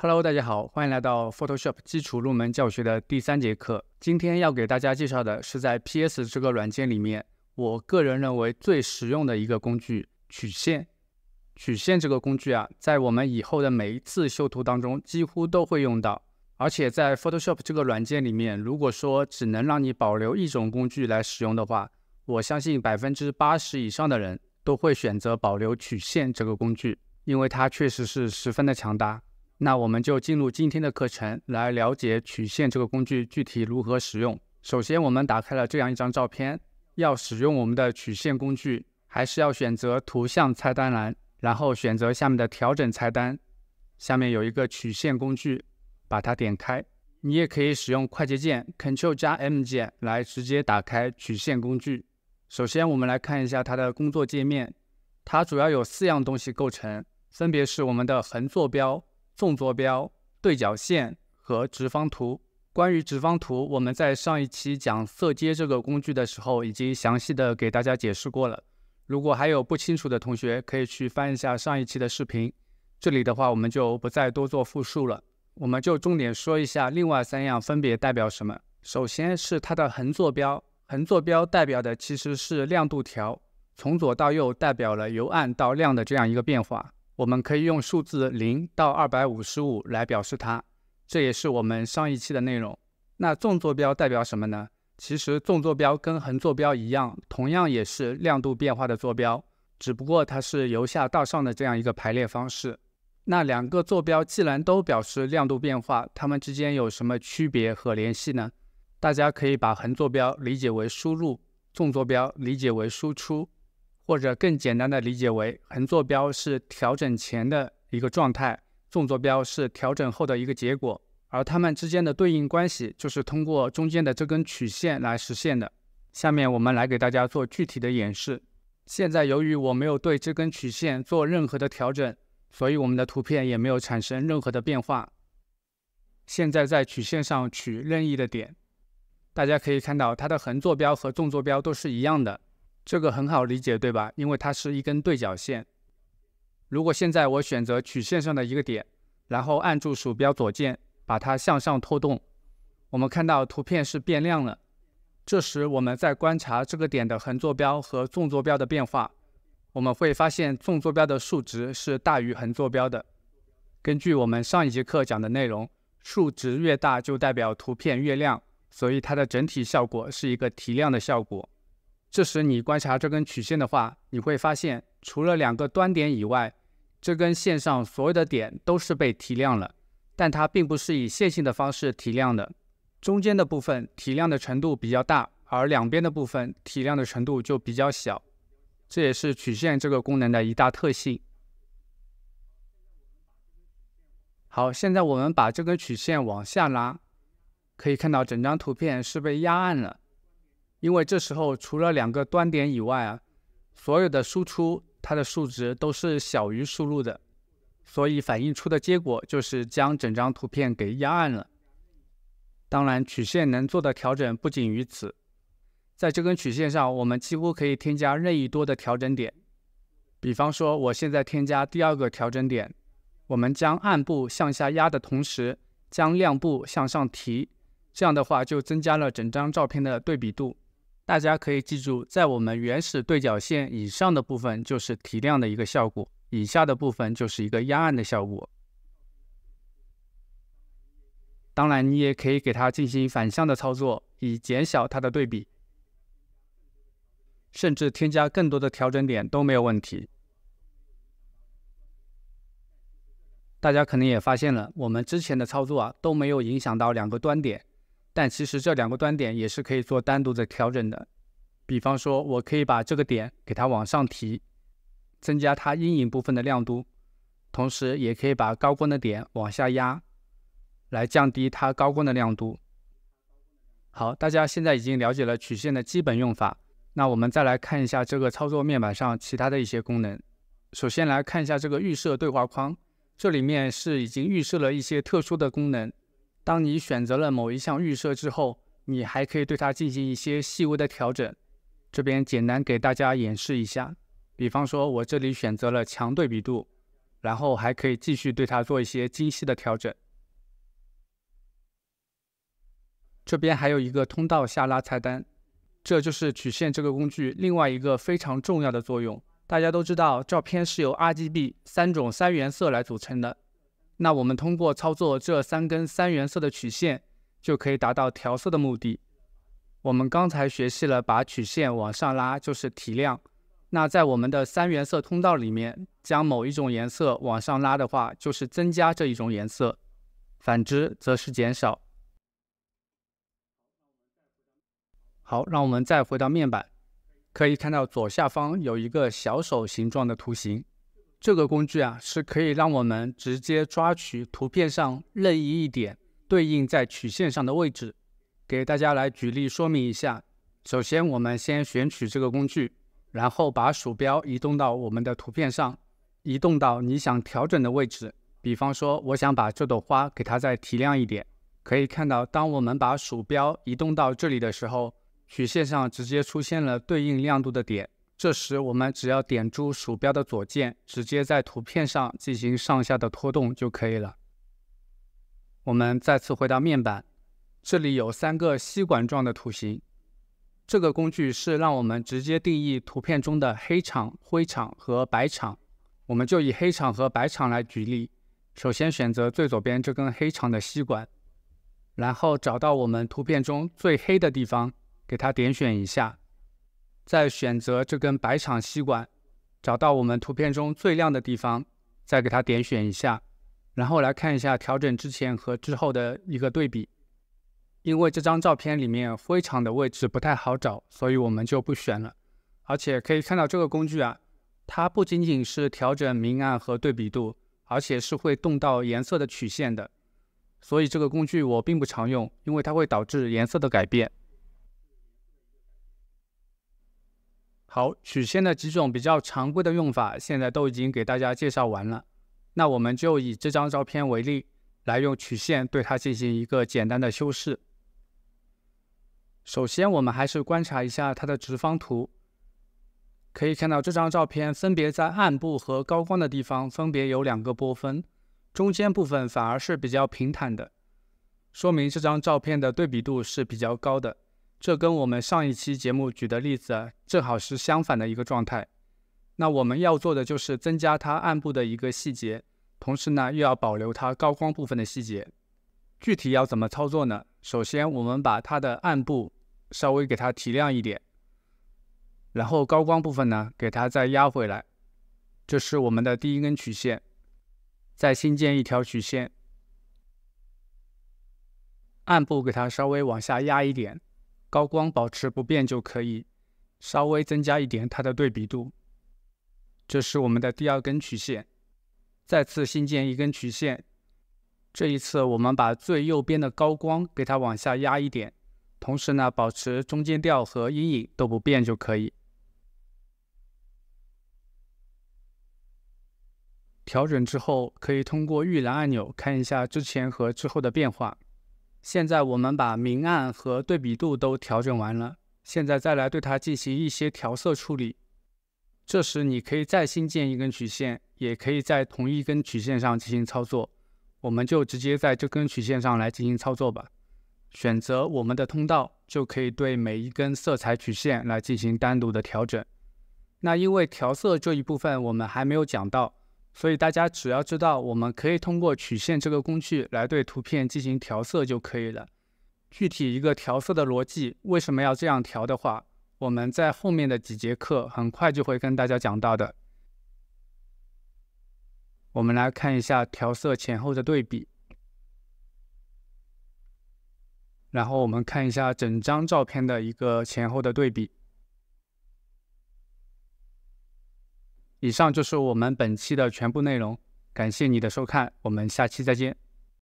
Hello，大家好，欢迎来到 Photoshop 基础入门教学的第三节课。今天要给大家介绍的是在 PS 这个软件里面，我个人认为最实用的一个工具——曲线。曲线这个工具啊，在我们以后的每一次修图当中，几乎都会用到。而且在 Photoshop 这个软件里面，如果说只能让你保留一种工具来使用的话，我相信百分之八十以上的人都会选择保留曲线这个工具，因为它确实是十分的强大。那我们就进入今天的课程，来了解曲线这个工具具体如何使用。首先，我们打开了这样一张照片。要使用我们的曲线工具，还是要选择图像菜单栏，然后选择下面的调整菜单，下面有一个曲线工具，把它点开。你也可以使用快捷键 c t r l 加 M 键来直接打开曲线工具。首先，我们来看一下它的工作界面，它主要有四样东西构成，分别是我们的横坐标。纵坐标、对角线和直方图。关于直方图，我们在上一期讲色阶这个工具的时候，已经详细的给大家解释过了。如果还有不清楚的同学，可以去翻一下上一期的视频。这里的话，我们就不再多做复述了，我们就重点说一下另外三样分别代表什么。首先是它的横坐标，横坐标代表的其实是亮度条，从左到右代表了由暗到亮的这样一个变化。我们可以用数字零到二百五十五来表示它，这也是我们上一期的内容。那纵坐标代表什么呢？其实纵坐标跟横坐标一样，同样也是亮度变化的坐标，只不过它是由下到上的这样一个排列方式。那两个坐标既然都表示亮度变化，它们之间有什么区别和联系呢？大家可以把横坐标理解为输入，纵坐标理解为输出。或者更简单的理解为，横坐标是调整前的一个状态，纵坐标是调整后的一个结果，而它们之间的对应关系就是通过中间的这根曲线来实现的。下面我们来给大家做具体的演示。现在由于我没有对这根曲线做任何的调整，所以我们的图片也没有产生任何的变化。现在在曲线上取任意的点，大家可以看到它的横坐标和纵坐标都是一样的。这个很好理解，对吧？因为它是一根对角线。如果现在我选择曲线上的一个点，然后按住鼠标左键把它向上拖动，我们看到图片是变亮了。这时我们在观察这个点的横坐标和纵坐标的变化，我们会发现纵坐标的数值是大于横坐标的。根据我们上一节课讲的内容，数值越大就代表图片越亮，所以它的整体效果是一个提亮的效果。这时你观察这根曲线的话，你会发现，除了两个端点以外，这根线上所有的点都是被提亮了，但它并不是以线性的方式提亮的，中间的部分提亮的程度比较大，而两边的部分提亮的程度就比较小，这也是曲线这个功能的一大特性。好，现在我们把这根曲线往下拉，可以看到整张图片是被压暗了。因为这时候除了两个端点以外啊，所有的输出它的数值都是小于输入的，所以反映出的结果就是将整张图片给压暗了。当然，曲线能做的调整不仅于此，在这根曲线上，我们几乎可以添加任意多的调整点。比方说，我现在添加第二个调整点，我们将暗部向下压的同时，将亮部向上提，这样的话就增加了整张照片的对比度。大家可以记住，在我们原始对角线以上的部分就是提亮的一个效果，以下的部分就是一个压暗的效果。当然，你也可以给它进行反向的操作，以减小它的对比，甚至添加更多的调整点都没有问题。大家可能也发现了，我们之前的操作啊都没有影响到两个端点。但其实这两个端点也是可以做单独的调整的，比方说我可以把这个点给它往上提，增加它阴影部分的亮度，同时也可以把高光的点往下压，来降低它高光的亮度。好，大家现在已经了解了曲线的基本用法，那我们再来看一下这个操作面板上其他的一些功能。首先来看一下这个预设对话框，这里面是已经预设了一些特殊的功能。当你选择了某一项预设之后，你还可以对它进行一些细微的调整。这边简单给大家演示一下，比方说我这里选择了强对比度，然后还可以继续对它做一些精细的调整。这边还有一个通道下拉菜单，这就是曲线这个工具另外一个非常重要的作用。大家都知道，照片是由 RGB 三种三原色来组成的。那我们通过操作这三根三原色的曲线，就可以达到调色的目的。我们刚才学习了把曲线往上拉就是提亮，那在我们的三原色通道里面，将某一种颜色往上拉的话，就是增加这一种颜色，反之则是减少。好，让我们再回到面板，可以看到左下方有一个小手形状的图形。这个工具啊，是可以让我们直接抓取图片上任意一点，对应在曲线上的位置。给大家来举例说明一下。首先，我们先选取这个工具，然后把鼠标移动到我们的图片上，移动到你想调整的位置。比方说，我想把这朵花给它再提亮一点。可以看到，当我们把鼠标移动到这里的时候，曲线上直接出现了对应亮度的点。这时，我们只要点住鼠标的左键，直接在图片上进行上下的拖动就可以了。我们再次回到面板，这里有三个吸管状的图形，这个工具是让我们直接定义图片中的黑场、灰场和白场。我们就以黑场和白场来举例。首先选择最左边这根黑场的吸管，然后找到我们图片中最黑的地方，给它点选一下。再选择这根白场吸管，找到我们图片中最亮的地方，再给它点选一下，然后来看一下调整之前和之后的一个对比。因为这张照片里面灰场的位置不太好找，所以我们就不选了。而且可以看到这个工具啊，它不仅仅是调整明暗和对比度，而且是会动到颜色的曲线的。所以这个工具我并不常用，因为它会导致颜色的改变。好，曲线的几种比较常规的用法，现在都已经给大家介绍完了。那我们就以这张照片为例，来用曲线对它进行一个简单的修饰。首先，我们还是观察一下它的直方图，可以看到这张照片分别在暗部和高光的地方分别有两个波峰，中间部分反而是比较平坦的，说明这张照片的对比度是比较高的。这跟我们上一期节目举的例子正好是相反的一个状态。那我们要做的就是增加它暗部的一个细节，同时呢又要保留它高光部分的细节。具体要怎么操作呢？首先我们把它的暗部稍微给它提亮一点，然后高光部分呢给它再压回来。这是我们的第一根曲线。再新建一条曲线，暗部给它稍微往下压一点。高光保持不变就可以，稍微增加一点它的对比度。这是我们的第二根曲线，再次新建一根曲线。这一次我们把最右边的高光给它往下压一点，同时呢保持中间调和阴影都不变就可以。调整之后，可以通过预览按钮看一下之前和之后的变化。现在我们把明暗和对比度都调整完了，现在再来对它进行一些调色处理。这时你可以再新建一根曲线，也可以在同一根曲线上进行操作。我们就直接在这根曲线上来进行操作吧。选择我们的通道，就可以对每一根色彩曲线来进行单独的调整。那因为调色这一部分我们还没有讲到。所以大家只要知道，我们可以通过曲线这个工具来对图片进行调色就可以了。具体一个调色的逻辑，为什么要这样调的话，我们在后面的几节课很快就会跟大家讲到的。我们来看一下调色前后的对比，然后我们看一下整张照片的一个前后的对比。以上就是我们本期的全部内容，感谢你的收看，我们下期再见。